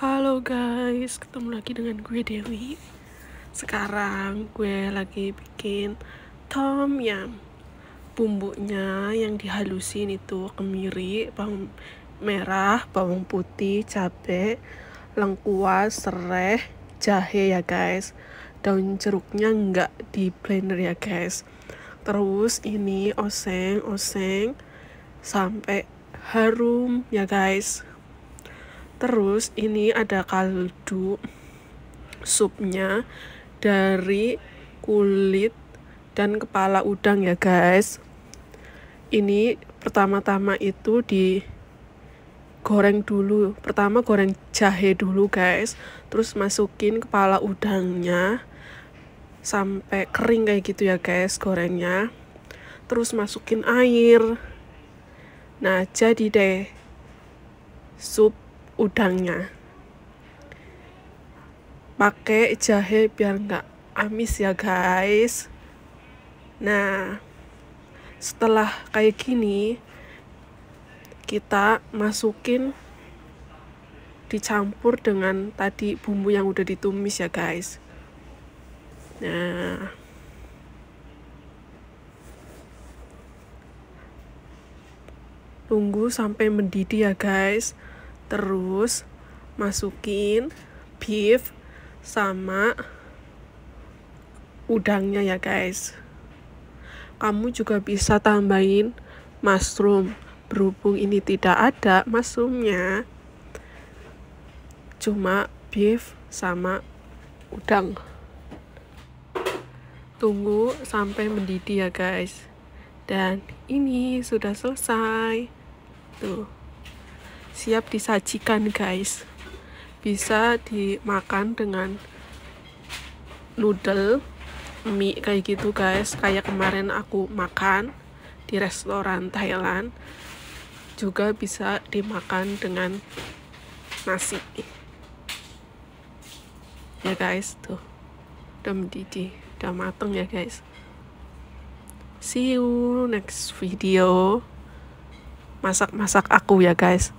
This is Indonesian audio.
Halo guys, ketemu lagi dengan gue Dewi Sekarang gue lagi bikin tom yum Bumbunya yang dihalusin itu kemiri, bawang merah, bawang putih, cabai, lengkuas, serai, jahe ya guys Daun jeruknya nggak di blender ya guys Terus ini oseng-oseng sampai harum ya guys terus ini ada kaldu supnya dari kulit dan kepala udang ya guys ini pertama-tama itu di goreng dulu pertama goreng jahe dulu guys terus masukin kepala udangnya sampai kering kayak gitu ya guys gorengnya terus masukin air nah jadi deh sup udangnya pakai jahe biar nggak amis ya guys nah setelah kayak gini kita masukin dicampur dengan tadi bumbu yang udah ditumis ya guys nah tunggu sampai mendidih ya guys terus masukin beef sama udangnya ya guys kamu juga bisa tambahin mushroom berhubung ini tidak ada mushroomnya cuma beef sama udang tunggu sampai mendidih ya guys dan ini sudah selesai tuh siap disajikan guys bisa dimakan dengan noodle mie kayak gitu guys kayak kemarin aku makan di restoran Thailand juga bisa dimakan dengan nasi ya guys tuh udah mendidih udah mateng ya guys see you next video masak-masak aku ya guys